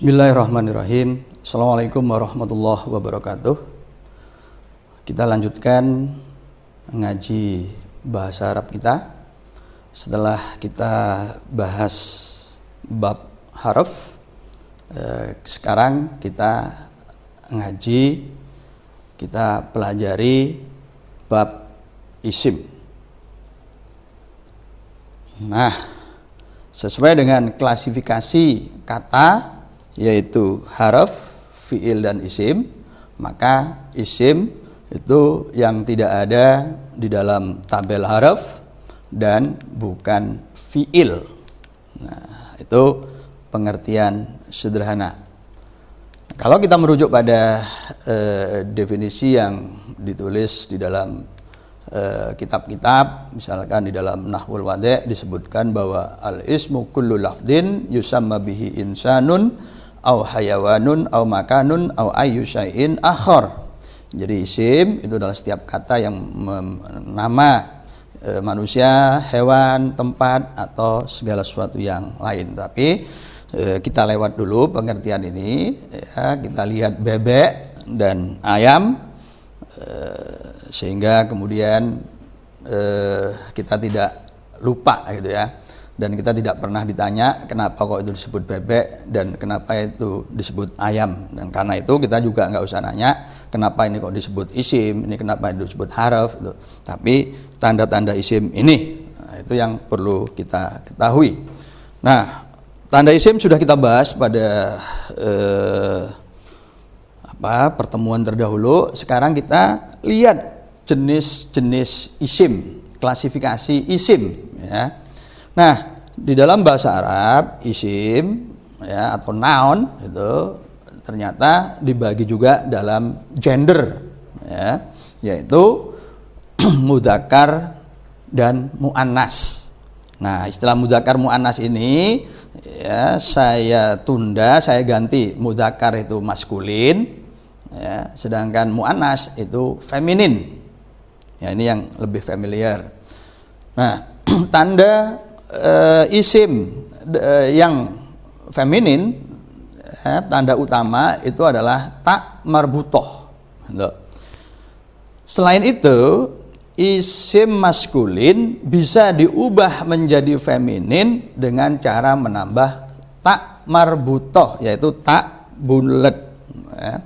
Bismillahirrahmanirrahim. Assalamualaikum warahmatullahi wabarakatuh. Kita lanjutkan ngaji bahasa Arab kita. Setelah kita bahas bab harf, eh, sekarang kita ngaji, kita pelajari bab isim. Nah, sesuai dengan klasifikasi kata yaitu haraf, fiil dan isim, maka isim itu yang tidak ada di dalam tabel haraf dan bukan fiil. Nah, itu pengertian sederhana. Kalau kita merujuk pada eh, definisi yang ditulis di dalam eh, kitab-kitab, eh, misalkan di dalam Nahwul Wadai disebutkan bahwa al-ismu kullu lafdin yusamma bihi insanun au hayawanun au makanun au ayu syai'in akhor. Jadi isim itu adalah setiap kata yang nama e, manusia, hewan, tempat atau segala sesuatu yang lain. Tapi e, kita lewat dulu pengertian ini ya, kita lihat bebek dan ayam e, sehingga kemudian e, kita tidak lupa gitu ya dan kita tidak pernah ditanya kenapa kok itu disebut bebek dan kenapa itu disebut ayam dan karena itu kita juga nggak usah nanya kenapa ini kok disebut isim ini kenapa itu disebut haraf itu tapi tanda-tanda isim ini nah, itu yang perlu kita ketahui nah tanda isim sudah kita bahas pada eh, apa pertemuan terdahulu sekarang kita lihat jenis-jenis isim klasifikasi isim ya Nah, di dalam bahasa Arab isim ya atau noun itu ternyata dibagi juga dalam gender ya, yaitu mudakar dan mu'anas Nah, istilah mudakar mu'anas ini ya saya tunda, saya ganti mudakar itu maskulin ya, sedangkan mu'anas itu feminin. Ya, ini yang lebih familiar. Nah, tanda uh, isim uh, yang feminin uh, tanda utama itu adalah tak marbutoh. Gitu. Selain itu isim maskulin bisa diubah menjadi feminin dengan cara menambah tak marbutoh yaitu tak bulat. Ya.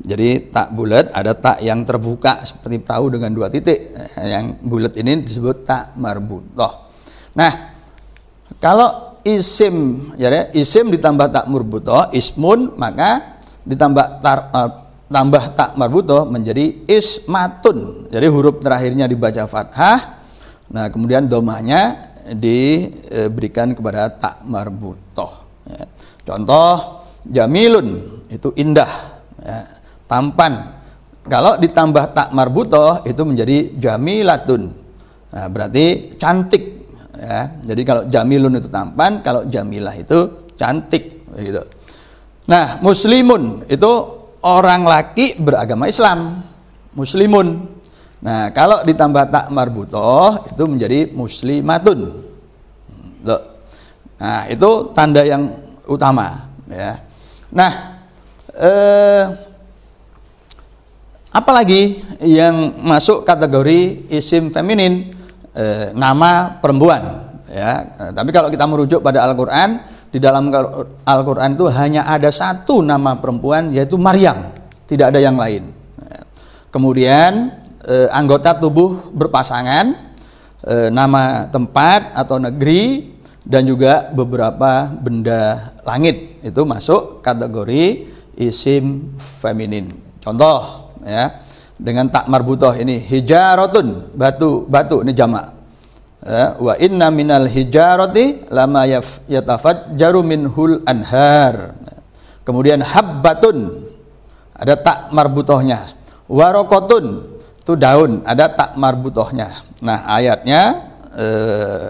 Jadi tak bulat ada tak yang terbuka seperti perahu dengan dua titik. Yang bulat ini disebut tak marbutoh. Nah, kalau isim ya, ya isim ditambah tak murbuto ismun maka ditambah tar, uh, tambah tak marbuto menjadi ismatun. Jadi huruf terakhirnya dibaca fathah. Nah, kemudian domahnya diberikan kepada tak marbuto. Ya. Contoh jamilun itu indah, ya. tampan. Kalau ditambah tak marbuto itu menjadi jamilatun. Nah, berarti cantik ya. Jadi kalau jamilun itu tampan, kalau jamilah itu cantik gitu. Nah, muslimun itu orang laki beragama Islam. Muslimun. Nah, kalau ditambah tak marbutoh itu menjadi muslimatun. Tuh. Nah, itu tanda yang utama ya. Nah, eh, apalagi yang masuk kategori isim feminin e, nama perempuan ya eh, tapi kalau kita merujuk pada Al-Qur'an di dalam Al-Qur'an itu hanya ada satu nama perempuan yaitu Maryam tidak ada yang lain ya. kemudian e, anggota tubuh berpasangan e, nama tempat atau negeri dan juga beberapa benda langit itu masuk kategori isim feminin contoh ya dengan tak marbutoh ini hijarotun batu batu ini jamak eh, wa inna minal hijaroti lama yatafat jarumin hul anhar kemudian habbatun ada tak marbutohnya warokotun itu daun ada tak marbutohnya nah ayatnya eh,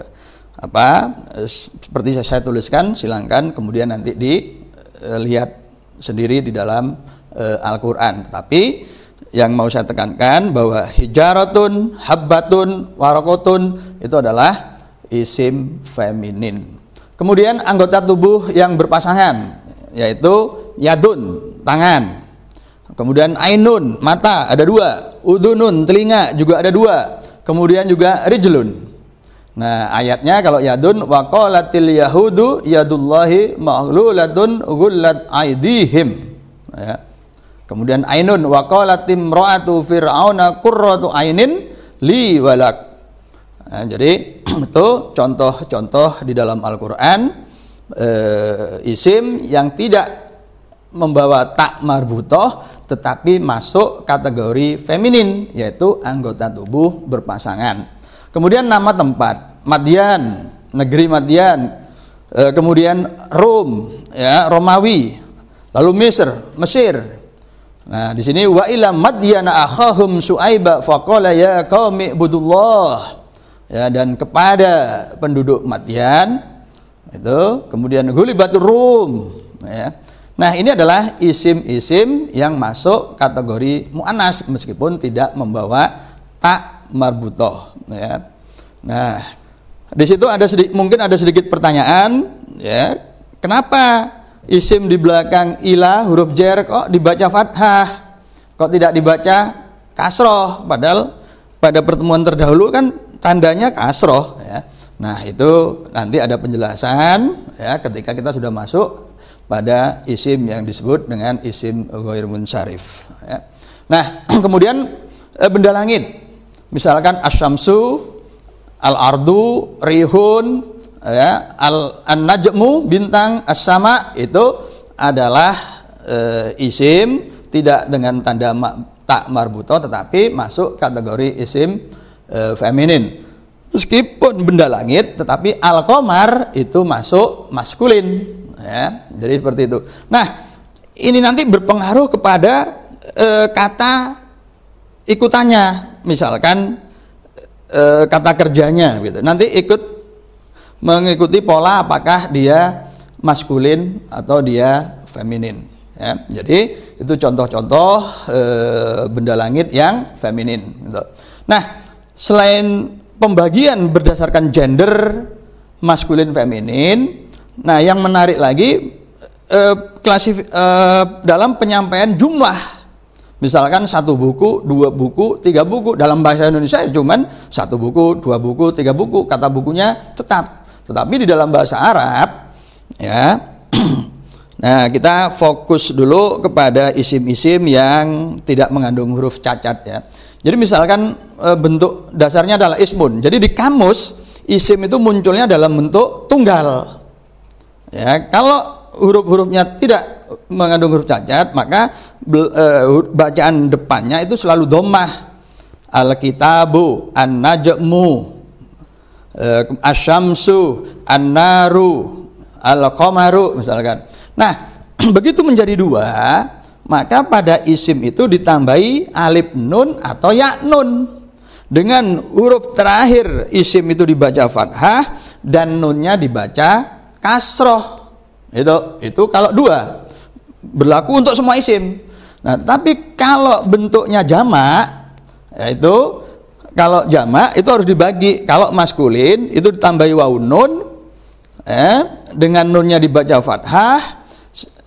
apa eh, seperti saya tuliskan silangkan kemudian nanti dilihat eh, sendiri di dalam eh, Al-Quran tetapi yang mau saya tekankan bahwa hijaratun, habbatun, warokotun itu adalah isim feminin. Kemudian anggota tubuh yang berpasangan yaitu yadun, tangan. Kemudian ainun, mata ada dua. Udunun, telinga juga ada dua. Kemudian juga rijlun. Nah ayatnya kalau yadun waqalatil yahudu yadullahi maghlulatun gullat aidihim. Ya Kemudian ainun wa qalatim ra'atu fir'auna qurratu ainin li walak. Nah, jadi itu contoh-contoh di dalam Al-Qur'an eh, isim yang tidak membawa tak marbutoh tetapi masuk kategori feminin yaitu anggota tubuh berpasangan. Kemudian nama tempat Madian, negeri Madian. E, kemudian Rom, ya Romawi. Lalu Mesir, Mesir. Nah, di sini wa ila madyana akhahum Suaiba faqala ya qaumi budullah. Ya, dan kepada penduduk Madyan itu kemudian ghulibatur rum ya. Nah, ini adalah isim-isim yang masuk kategori muannas meskipun tidak membawa tak marbutoh ya. Nah, di situ ada sedikit, mungkin ada sedikit pertanyaan ya, kenapa isim di belakang ilah huruf jer kok dibaca fathah kok tidak dibaca kasroh padahal pada pertemuan terdahulu kan tandanya kasroh ya nah itu nanti ada penjelasan ya ketika kita sudah masuk pada isim yang disebut dengan isim ghair munsharif ya. nah kemudian eh, benda langit misalkan asyamsu al ardu rihun ya al an najmu bintang as itu adalah e, isim tidak dengan tanda ma, tak marbuto tetapi masuk kategori isim e, feminin meskipun benda langit tetapi al komar itu masuk maskulin ya jadi seperti itu nah ini nanti berpengaruh kepada e, kata ikutannya misalkan e, kata kerjanya gitu nanti ikut mengikuti pola apakah dia maskulin atau dia feminin. Ya, jadi itu contoh-contoh e, benda langit yang feminin. Gitu. Nah, selain pembagian berdasarkan gender maskulin feminin, nah yang menarik lagi e, klasif e, dalam penyampaian jumlah. Misalkan satu buku, dua buku, tiga buku. Dalam bahasa Indonesia ya cuman satu buku, dua buku, tiga buku. Kata bukunya tetap tetapi di dalam bahasa Arab ya Nah, kita fokus dulu kepada isim-isim yang tidak mengandung huruf cacat ya. Jadi misalkan e, bentuk dasarnya adalah ismun. Jadi di kamus isim itu munculnya dalam bentuk tunggal. Ya, kalau huruf-hurufnya tidak mengandung huruf cacat, maka e, bacaan depannya itu selalu domah. Alkitabu, kitabu an-najmu, Eh, asyamsu, annaru alqamaru misalkan. Nah, begitu menjadi dua, maka pada isim itu ditambahi alif nun atau ya nun. Dengan huruf terakhir isim itu dibaca fathah dan nunnya dibaca kasroh. Itu itu kalau dua berlaku untuk semua isim. Nah, tapi kalau bentuknya jamak yaitu kalau jamak itu harus dibagi. Kalau maskulin itu ditambahi waunun, nun eh, dengan nunnya dibaca fathah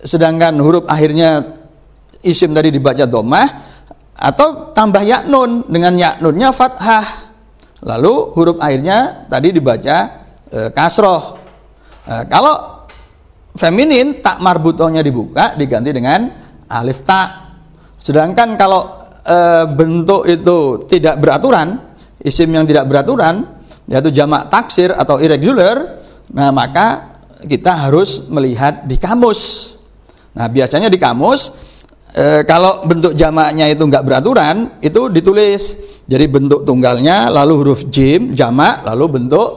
sedangkan huruf akhirnya isim tadi dibaca domah atau tambah ya nun dengan ya nunnya fathah lalu huruf akhirnya tadi dibaca e, kasroh e, kalau feminin tak marbutonya dibuka diganti dengan alif tak sedangkan kalau e, bentuk itu tidak beraturan, isim yang tidak beraturan yaitu jamak taksir atau irregular, nah maka kita harus melihat di kamus. Nah, biasanya di kamus e, kalau bentuk jamaknya itu nggak beraturan, itu ditulis. Jadi bentuk tunggalnya lalu huruf jim jamak lalu bentuk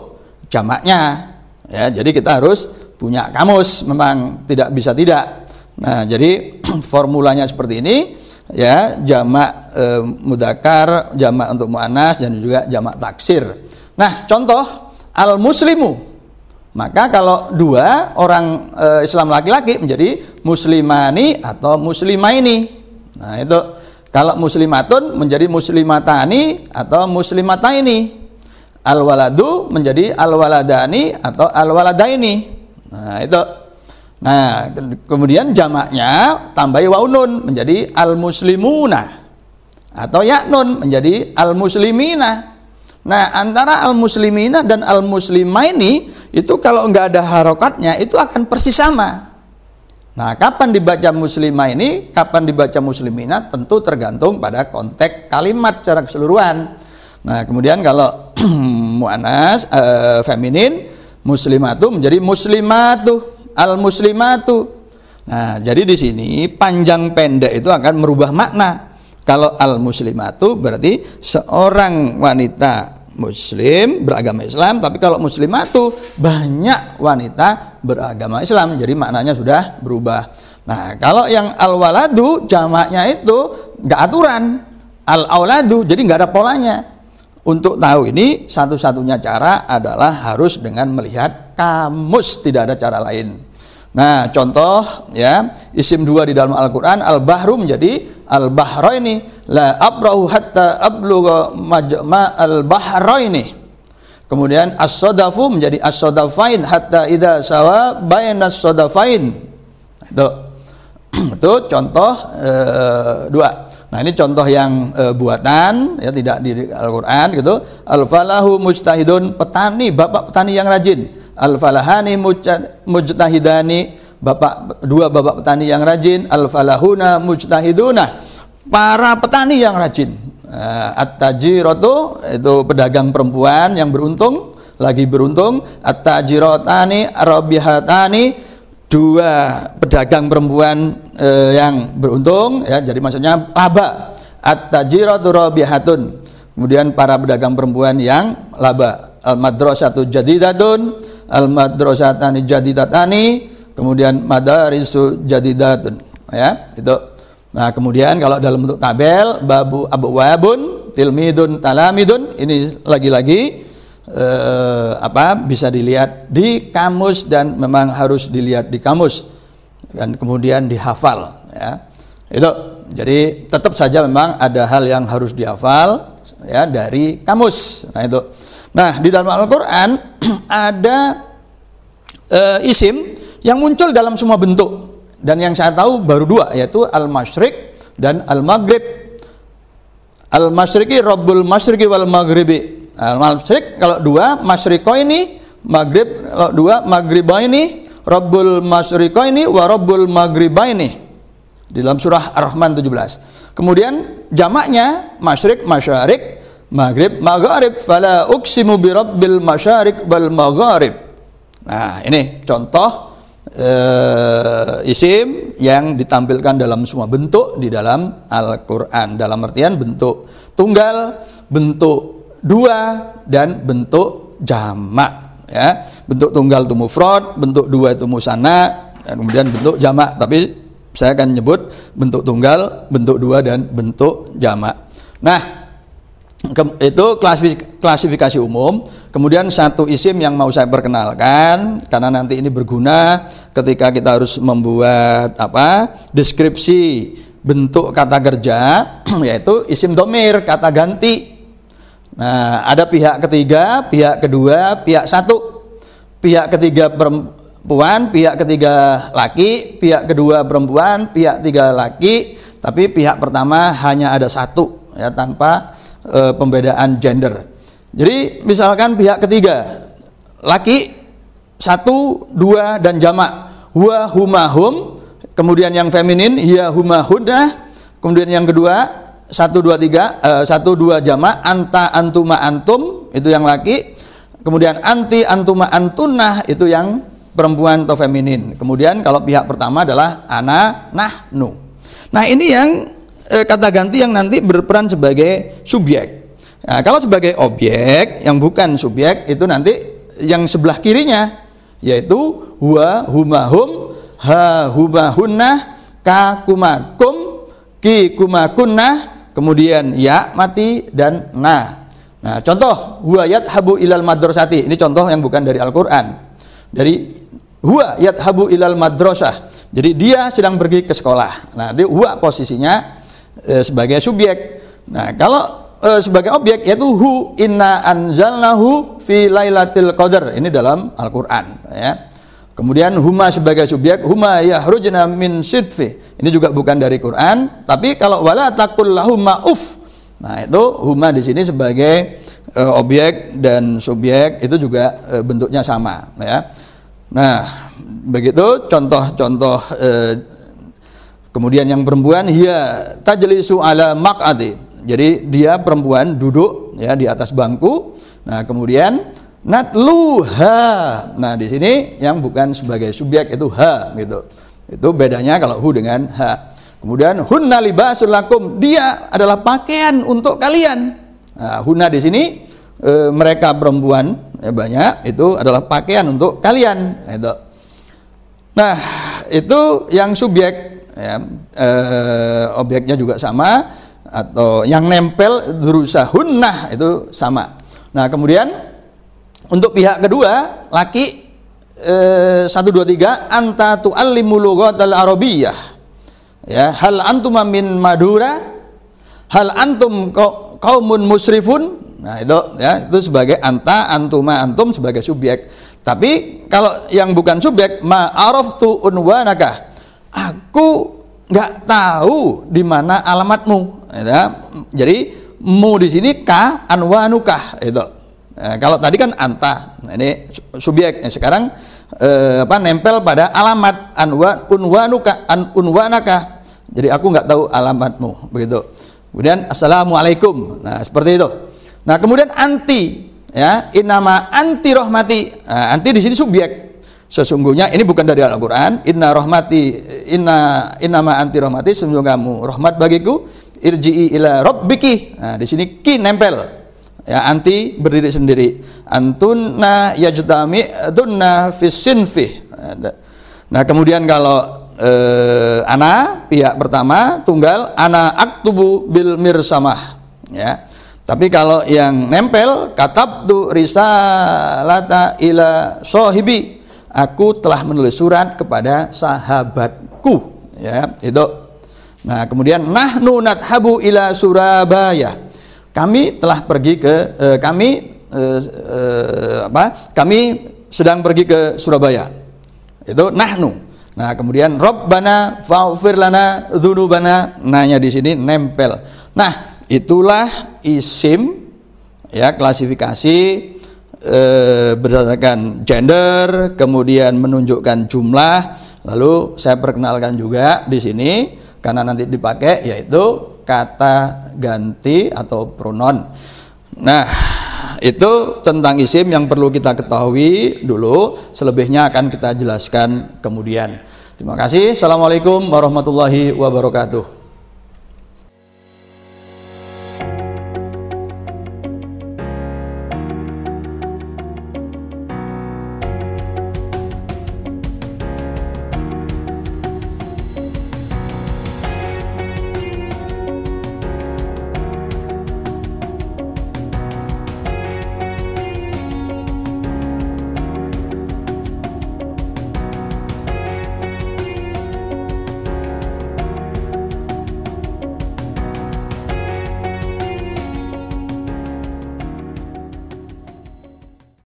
jamaknya. Ya, jadi kita harus punya kamus memang tidak bisa tidak. Nah, jadi formulanya seperti ini ya jamak e, mudakar jamak untuk muanas dan juga jamak taksir nah contoh al muslimu maka kalau dua orang e, Islam laki-laki menjadi muslimani atau ini. nah itu kalau muslimatun menjadi muslimatani atau muslimataini al waladu menjadi al waladani atau al waladaini nah itu Nah, kemudian jamaknya tambah wau menjadi al-muslimuna atau ya nun menjadi al-muslimina. Nah, antara al-muslimina dan al-muslimaini itu kalau nggak ada harokatnya itu akan persis sama. Nah, kapan dibaca muslima ini, kapan dibaca muslimina tentu tergantung pada konteks kalimat secara keseluruhan. Nah, kemudian kalau mu'anas e, eh, feminin muslimatu menjadi muslimatu al muslimatu nah jadi di sini panjang pendek itu akan merubah makna kalau al muslimatu berarti seorang wanita muslim beragama Islam tapi kalau muslimatu banyak wanita beragama Islam jadi maknanya sudah berubah nah kalau yang al waladu jamaknya itu nggak aturan al auladu jadi nggak ada polanya untuk tahu ini satu-satunya cara adalah harus dengan melihat kamus tidak ada cara lain Nah, contoh ya, isim dua di dalam Al-Qur'an al-bahru menjadi al-bahraini. La abrahu hatta abluga majma al-bahraini. Kemudian as-sadafu menjadi as-sadafain hatta idza sawa baina as-sadafain. Itu itu contoh e, dua. Nah, ini contoh yang e, buatan ya tidak di Al-Qur'an gitu. Al-falahu mustahidun, petani, bapak petani yang rajin Al-Falahani mujtahidani bapak dua bapak petani yang rajin al-falahuna mujtahiduna para petani yang rajin eh, at-tajiratu itu pedagang perempuan yang beruntung lagi beruntung at-tajiratani rabihatani dua pedagang perempuan eh, yang beruntung ya jadi maksudnya laba at-tajiratu rabihatun kemudian para pedagang perempuan yang laba al-madrasatu jadidatun al madrasatani jadidatani kemudian madarisu jadidatun ya itu nah kemudian kalau dalam bentuk tabel babu abu wabun tilmidun talamidun ini lagi-lagi eh, apa bisa dilihat di kamus dan memang harus dilihat di kamus dan kemudian dihafal ya itu jadi tetap saja memang ada hal yang harus dihafal ya dari kamus nah itu Nah, di dalam Al-Quran ada e, isim yang muncul dalam semua bentuk. Dan yang saya tahu baru dua, yaitu Al-Mashriq dan Al-Maghrib. Al-Mashriqi, Rabbul Mashriqi wal Maghribi. Al-Mashriq kalau dua, Mashriqo ini, Maghrib kalau dua, Maghriba ini, Rabbul Mashriqo ini, wa Rabbul Maghriba ini. Di dalam surah Ar-Rahman 17. Kemudian jamaknya Mashriq, Masyarik maghrib maghrib fala uksimu bi rabbil masyarik wal maghrib nah ini contoh uh, isim yang ditampilkan dalam semua bentuk di dalam Al-Qur'an dalam artian bentuk tunggal bentuk dua dan bentuk jamak ya bentuk tunggal itu mufrad bentuk dua itu musana dan kemudian bentuk jamak tapi saya akan nyebut bentuk tunggal bentuk dua dan bentuk jamak nah ke, itu klasifikasi, klasifikasi umum. Kemudian satu isim yang mau saya perkenalkan karena nanti ini berguna ketika kita harus membuat apa deskripsi bentuk kata kerja yaitu isim domir kata ganti. Nah ada pihak ketiga, pihak kedua, pihak satu, pihak ketiga perempuan, pihak ketiga laki, pihak kedua perempuan, pihak tiga laki, tapi pihak pertama hanya ada satu ya tanpa e, pembedaan gender. Jadi misalkan pihak ketiga laki satu, dua dan jamak huwa humahum kemudian yang feminin hiya humahunna kemudian yang kedua satu dua tiga e, satu dua jamak anta antuma antum itu yang laki kemudian anti antuma antunah itu yang perempuan atau feminin kemudian kalau pihak pertama adalah ana nahnu nah ini yang Eh, kata ganti yang nanti berperan sebagai subjek. Nah, kalau sebagai objek yang bukan subjek itu nanti yang sebelah kirinya yaitu huwa humahum ha humahunnah ka kum, ki kumakunnah kemudian ya mati dan na. Nah, contoh yat habu ilal madrasati. Ini contoh yang bukan dari Al-Qur'an. Dari huwa habu ilal madrasah. Jadi dia sedang pergi ke sekolah. Nah, itu huwa posisinya e, sebagai subjek. Nah, kalau e, sebagai objek yaitu hu inna anzalnahu fi lailatul qadar. Ini dalam Al-Qur'an ya. Kemudian huma sebagai subjek, huma yahrujna min sidfi. Ini juga bukan dari Quran, tapi kalau wala takul lahuma uf. Nah, itu huma di sini sebagai e, objek dan subjek itu juga e, bentuknya sama ya. Nah, begitu contoh-contoh e, Kemudian yang perempuan hiya tajlisu ala maq'ati. Jadi dia perempuan duduk ya di atas bangku. Nah, kemudian natluha. Nah, di sini yang bukan sebagai subjek itu ha gitu. Itu bedanya kalau hu dengan ha. Kemudian hunna libasul lakum. Dia adalah pakaian untuk kalian. Nah, hunna di sini e, mereka perempuan ya banyak itu adalah pakaian untuk kalian gitu. Nah, itu yang subjek ya, eh, objeknya juga sama atau yang nempel durusa hunnah itu sama. Nah kemudian untuk pihak kedua laki eh, satu dua tiga anta tu'allimu lughatal arabiyah ya hal antum min madura hal antum kaumun musrifun nah itu ya itu sebagai anta antuma antum sebagai subjek tapi kalau yang bukan subjek ma araftu unwanaka aku nggak tahu di mana alamatmu gitu ya. jadi mu di sini ka anu anwa nukah itu nah, eh, kalau tadi kan anta nah, ini subjek nah, sekarang eh, apa nempel pada alamat anwa unwanuka an anu naka, jadi aku nggak tahu alamatmu begitu kemudian assalamualaikum nah seperti itu nah kemudian anti ya inama anti rohmati nah, anti di sini subjek Sesungguhnya ini bukan dari Al-Qur'an, inna rahmati inna inna ma anti rahmati sesungguhnya kamu rahmat bagiku irji ila rabbiki. Nah, di sini ki nempel. Ya, anti berdiri sendiri. Antunna yajtami fisin fi Nah, kemudian kalau eh, ana pihak pertama tunggal ana aktubu bil mirsamah ya. Tapi kalau yang nempel katab tu risalata ila sohibi aku telah menulis surat kepada sahabatku ya itu nah kemudian nahnu habu ila surabaya kami telah pergi ke eh, kami eh, eh, apa kami sedang pergi ke Surabaya itu nahnu nah kemudian robbana faufir lana dzunubana nanya di sini nempel nah itulah isim ya klasifikasi Eh, berdasarkan gender, kemudian menunjukkan jumlah. Lalu saya perkenalkan juga di sini karena nanti dipakai yaitu kata ganti atau pronon Nah, itu tentang isim yang perlu kita ketahui dulu, selebihnya akan kita jelaskan kemudian. Terima kasih. Assalamualaikum warahmatullahi wabarakatuh.